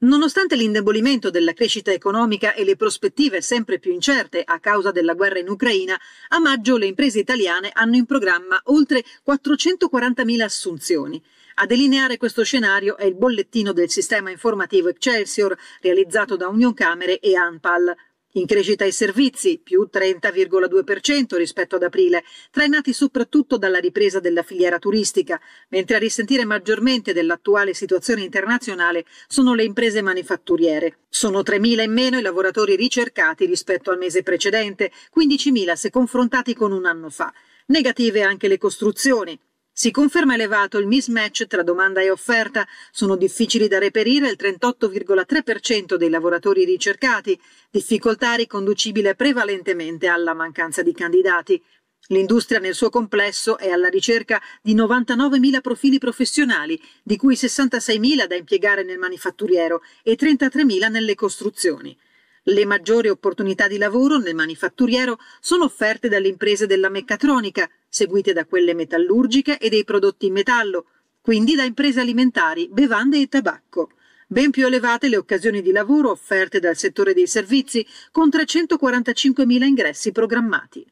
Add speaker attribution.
Speaker 1: Nonostante l'indebolimento della crescita economica e le prospettive sempre più incerte a causa della guerra in Ucraina, a maggio le imprese italiane hanno in programma oltre 440.000 assunzioni. A delineare questo scenario è il bollettino del sistema informativo Excelsior realizzato da Unioncamere e ANPAL. In crescita i servizi, più 30,2% rispetto ad aprile, trainati soprattutto dalla ripresa della filiera turistica, mentre a risentire maggiormente dell'attuale situazione internazionale sono le imprese manifatturiere. Sono 3.000 in meno i lavoratori ricercati rispetto al mese precedente, 15.000 se confrontati con un anno fa. Negative anche le costruzioni, si conferma elevato il mismatch tra domanda e offerta, sono difficili da reperire il 38,3% dei lavoratori ricercati, difficoltà riconducibile prevalentemente alla mancanza di candidati. L'industria nel suo complesso è alla ricerca di 99.000 profili professionali, di cui 66.000 da impiegare nel manifatturiero e 33.000 nelle costruzioni. Le maggiori opportunità di lavoro nel manifatturiero sono offerte dalle imprese della meccatronica, seguite da quelle metallurgiche e dei prodotti in metallo, quindi da imprese alimentari, bevande e tabacco. Ben più elevate le occasioni di lavoro offerte dal settore dei servizi, con 345.000 ingressi programmati.